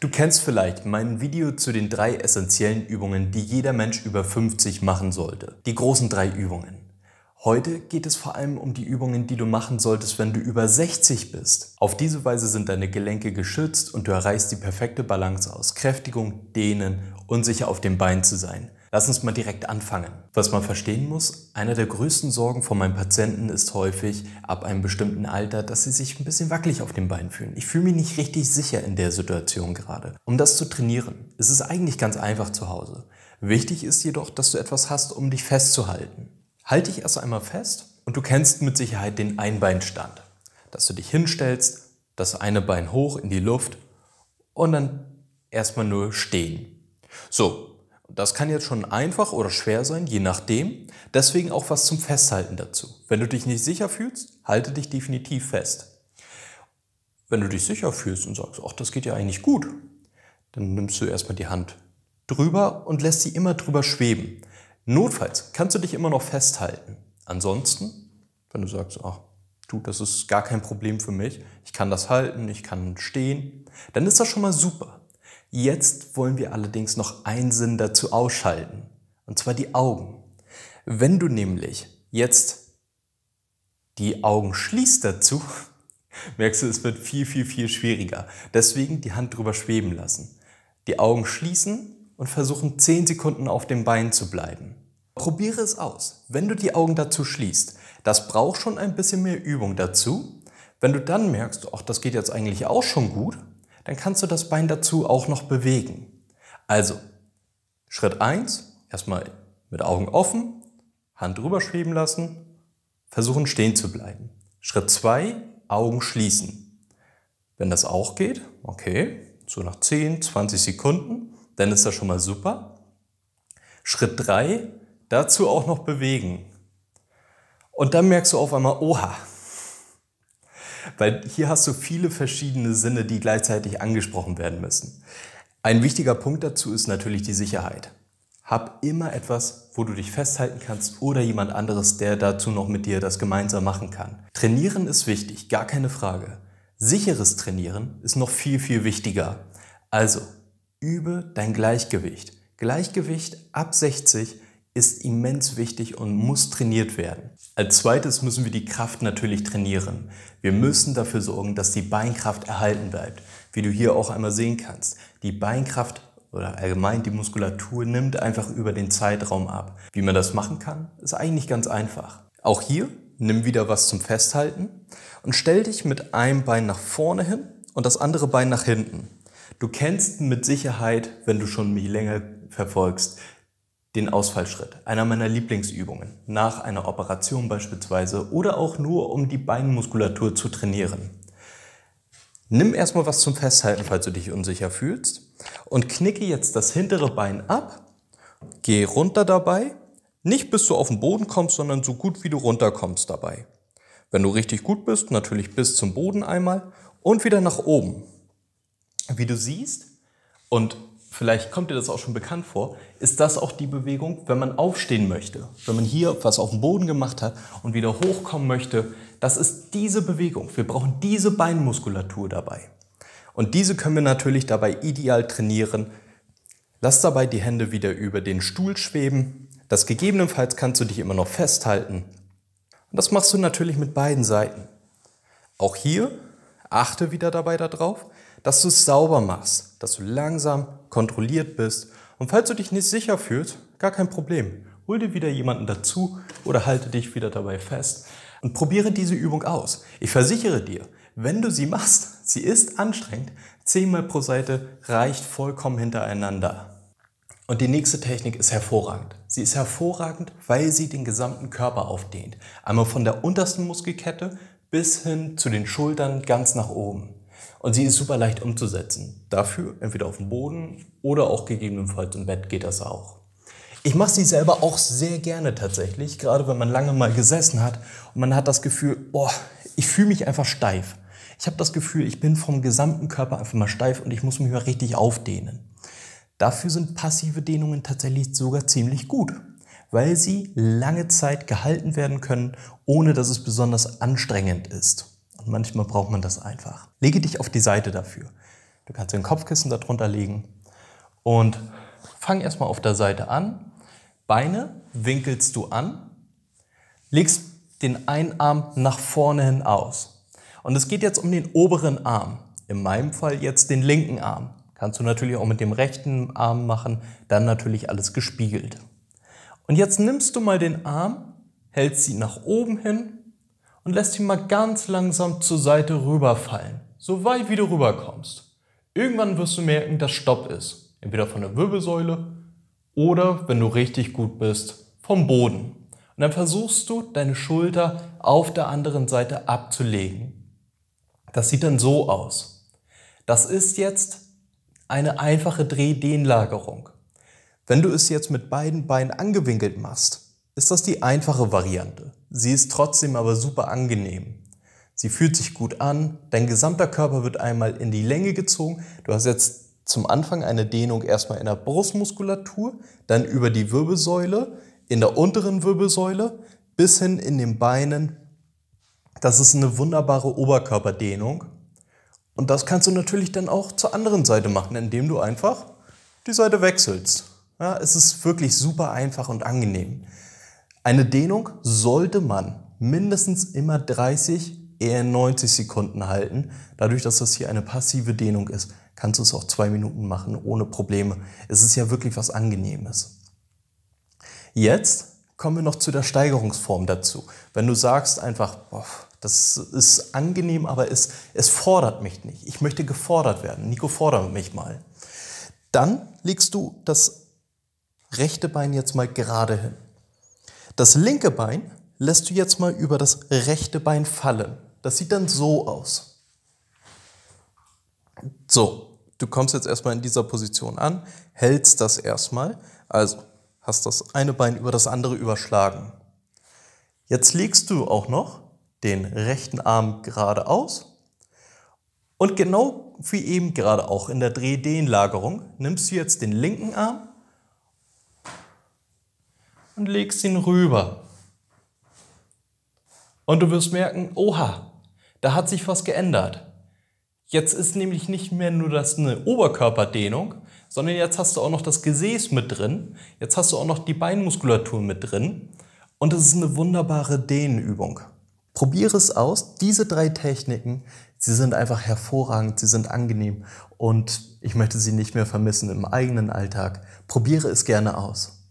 Du kennst vielleicht mein Video zu den drei essentiellen Übungen, die jeder Mensch über 50 machen sollte. Die großen drei Übungen. Heute geht es vor allem um die Übungen, die du machen solltest, wenn du über 60 bist. Auf diese Weise sind deine Gelenke geschützt und du erreichst die perfekte Balance aus Kräftigung, Dehnen und sicher auf dem Bein zu sein. Lass uns mal direkt anfangen. Was man verstehen muss, einer der größten Sorgen von meinen Patienten ist häufig ab einem bestimmten Alter, dass sie sich ein bisschen wackelig auf den Beinen fühlen. Ich fühle mich nicht richtig sicher in der Situation gerade. Um das zu trainieren, ist es eigentlich ganz einfach zu Hause. Wichtig ist jedoch, dass du etwas hast, um dich festzuhalten. Halte dich erst einmal fest und du kennst mit Sicherheit den Einbeinstand. Dass du dich hinstellst, das eine Bein hoch in die Luft und dann erstmal nur stehen. So, das kann jetzt schon einfach oder schwer sein, je nachdem. Deswegen auch was zum Festhalten dazu. Wenn du dich nicht sicher fühlst, halte dich definitiv fest. Wenn du dich sicher fühlst und sagst, ach, das geht ja eigentlich gut, dann nimmst du erstmal die Hand drüber und lässt sie immer drüber schweben. Notfalls kannst du dich immer noch festhalten. Ansonsten, wenn du sagst, ach, du, das ist gar kein Problem für mich, ich kann das halten, ich kann stehen, dann ist das schon mal super. Jetzt wollen wir allerdings noch einen Sinn dazu ausschalten, und zwar die Augen. Wenn du nämlich jetzt die Augen schließt dazu, merkst du, es wird viel, viel, viel schwieriger. Deswegen die Hand drüber schweben lassen. Die Augen schließen und versuchen 10 Sekunden auf dem Bein zu bleiben. Probiere es aus, wenn du die Augen dazu schließt. Das braucht schon ein bisschen mehr Übung dazu. Wenn du dann merkst, ach, das geht jetzt eigentlich auch schon gut, dann kannst du das Bein dazu auch noch bewegen. Also, Schritt eins: erstmal mit Augen offen, Hand drüber schweben lassen, versuchen stehen zu bleiben. Schritt zwei: Augen schließen. Wenn das auch geht, okay, so nach 10, 20 Sekunden, dann ist das schon mal super. Schritt drei: dazu auch noch bewegen. Und dann merkst du auf einmal, oha, weil hier hast du viele verschiedene Sinne, die gleichzeitig angesprochen werden müssen. Ein wichtiger Punkt dazu ist natürlich die Sicherheit. Hab immer etwas, wo du dich festhalten kannst oder jemand anderes, der dazu noch mit dir das gemeinsam machen kann. Trainieren ist wichtig, gar keine Frage. Sicheres Trainieren ist noch viel, viel wichtiger. Also, übe dein Gleichgewicht. Gleichgewicht ab 60 ist immens wichtig und muss trainiert werden. Als zweites müssen wir die Kraft natürlich trainieren. Wir müssen dafür sorgen, dass die Beinkraft erhalten bleibt, wie du hier auch einmal sehen kannst. Die Beinkraft oder allgemein die Muskulatur nimmt einfach über den Zeitraum ab. Wie man das machen kann, ist eigentlich ganz einfach. Auch hier nimm wieder was zum Festhalten und stell dich mit einem Bein nach vorne hin und das andere Bein nach hinten. Du kennst mit Sicherheit, wenn du schon mich länger verfolgst, den Ausfallschritt, einer meiner Lieblingsübungen, nach einer Operation beispielsweise oder auch nur, um die Beinmuskulatur zu trainieren. Nimm erstmal was zum Festhalten, falls du dich unsicher fühlst und knicke jetzt das hintere Bein ab, geh runter dabei, nicht bis du auf den Boden kommst, sondern so gut wie du runterkommst dabei. Wenn du richtig gut bist, natürlich bis zum Boden einmal und wieder nach oben. Wie du siehst und vielleicht kommt dir das auch schon bekannt vor, ist das auch die Bewegung, wenn man aufstehen möchte, wenn man hier was auf dem Boden gemacht hat und wieder hochkommen möchte. Das ist diese Bewegung. Wir brauchen diese Beinmuskulatur dabei. Und diese können wir natürlich dabei ideal trainieren. Lass dabei die Hände wieder über den Stuhl schweben. Das gegebenenfalls kannst du dich immer noch festhalten. Und das machst du natürlich mit beiden Seiten. Auch hier achte wieder dabei darauf, dass du es sauber machst, dass du langsam kontrolliert bist. Und falls du dich nicht sicher fühlst, gar kein Problem. Hol dir wieder jemanden dazu oder halte dich wieder dabei fest und probiere diese Übung aus. Ich versichere dir, wenn du sie machst, sie ist anstrengend, zehnmal pro Seite reicht vollkommen hintereinander. Und die nächste Technik ist hervorragend. Sie ist hervorragend, weil sie den gesamten Körper aufdehnt. Einmal von der untersten Muskelkette bis hin zu den Schultern ganz nach oben. Und sie ist super leicht umzusetzen. Dafür entweder auf dem Boden oder auch gegebenenfalls im Bett geht das auch. Ich mache sie selber auch sehr gerne tatsächlich, gerade wenn man lange mal gesessen hat und man hat das Gefühl, oh, ich fühle mich einfach steif. Ich habe das Gefühl, ich bin vom gesamten Körper einfach mal steif und ich muss mich mal richtig aufdehnen. Dafür sind passive Dehnungen tatsächlich sogar ziemlich gut, weil sie lange Zeit gehalten werden können, ohne dass es besonders anstrengend ist. Und manchmal braucht man das einfach. Lege dich auf die Seite dafür. Du kannst den Kopfkissen darunter legen und fang erstmal auf der Seite an. Beine winkelst du an, legst den einen Arm nach vorne hin aus. Und es geht jetzt um den oberen Arm. In meinem Fall jetzt den linken Arm. Kannst du natürlich auch mit dem rechten Arm machen, dann natürlich alles gespiegelt. Und jetzt nimmst du mal den Arm, hältst ihn nach oben hin und lässt ihn mal ganz langsam zur Seite rüberfallen, so weit wie du rüberkommst. Irgendwann wirst du merken, dass Stopp ist, entweder von der Wirbelsäule oder, wenn du richtig gut bist, vom Boden. Und dann versuchst du, deine Schulter auf der anderen Seite abzulegen. Das sieht dann so aus. Das ist jetzt eine einfache Drehdehnlagerung. Wenn du es jetzt mit beiden Beinen angewinkelt machst, ist das die einfache Variante. Sie ist trotzdem aber super angenehm. Sie fühlt sich gut an, dein gesamter Körper wird einmal in die Länge gezogen. Du hast jetzt zum Anfang eine Dehnung erstmal in der Brustmuskulatur, dann über die Wirbelsäule, in der unteren Wirbelsäule bis hin in den Beinen. Das ist eine wunderbare Oberkörperdehnung. Und das kannst du natürlich dann auch zur anderen Seite machen, indem du einfach die Seite wechselst. Ja, es ist wirklich super einfach und angenehm. Eine Dehnung sollte man mindestens immer 30, eher 90 Sekunden halten. Dadurch, dass das hier eine passive Dehnung ist, kannst du es auch zwei Minuten machen, ohne Probleme. Es ist ja wirklich was Angenehmes. Jetzt kommen wir noch zu der Steigerungsform dazu. Wenn du sagst einfach, boah, das ist angenehm, aber es, es fordert mich nicht. Ich möchte gefordert werden. Nico, fordere mich mal. Dann legst du das rechte Bein jetzt mal gerade hin. Das linke Bein lässt du jetzt mal über das rechte Bein fallen. Das sieht dann so aus. So, du kommst jetzt erstmal in dieser Position an, hältst das erstmal, also hast das eine Bein über das andere überschlagen. Jetzt legst du auch noch den rechten Arm geradeaus und genau wie eben gerade auch in der Dreh-Dehnlagerung nimmst du jetzt den linken Arm und legst ihn rüber. Und du wirst merken, oha, da hat sich was geändert. Jetzt ist nämlich nicht mehr nur das eine Oberkörperdehnung, sondern jetzt hast du auch noch das Gesäß mit drin, jetzt hast du auch noch die Beinmuskulatur mit drin und es ist eine wunderbare Dehnübung. Probiere es aus, diese drei Techniken, sie sind einfach hervorragend, sie sind angenehm und ich möchte sie nicht mehr vermissen im eigenen Alltag. Probiere es gerne aus.